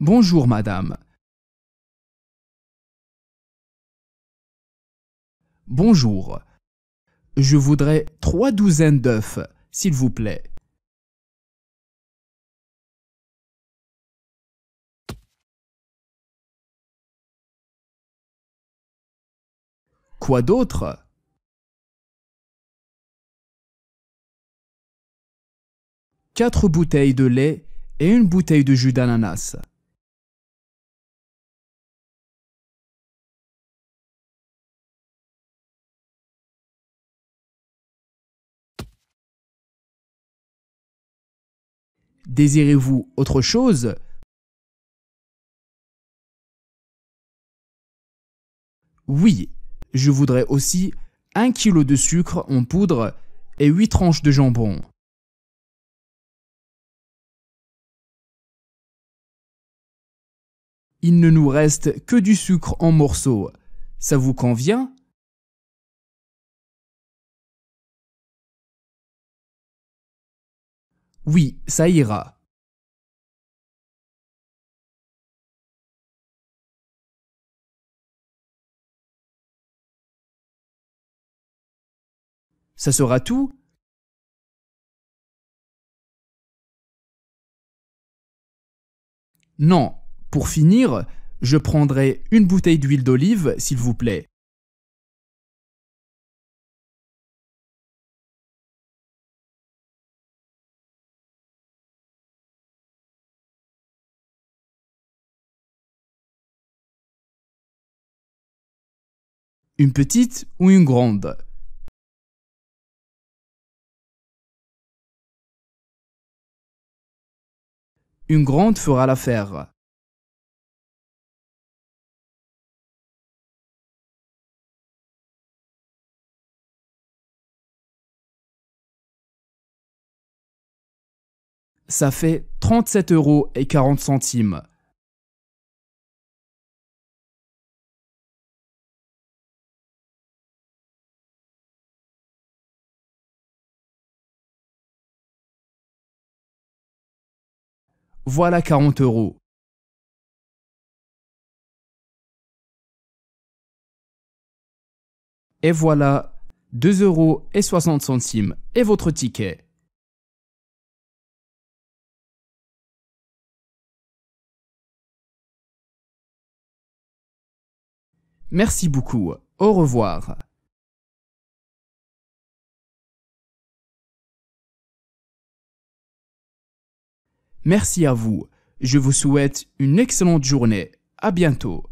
Bonjour, madame. Bonjour. Je voudrais trois douzaines d'œufs, s'il vous plaît. Quoi d'autre Quatre bouteilles de lait et une bouteille de jus d'ananas. Désirez-vous autre chose Oui, je voudrais aussi 1 kilo de sucre en poudre et 8 tranches de jambon. Il ne nous reste que du sucre en morceaux. Ça vous convient Oui, ça ira. Ça sera tout Non, pour finir, je prendrai une bouteille d'huile d'olive, s'il vous plaît. Une petite ou une grande Une grande fera l'affaire. Ça fait 37 euros et quarante centimes. Voilà 40 euros. Et voilà 2 euros et 60 centimes et votre ticket. Merci beaucoup. Au revoir. Merci à vous. Je vous souhaite une excellente journée. À bientôt.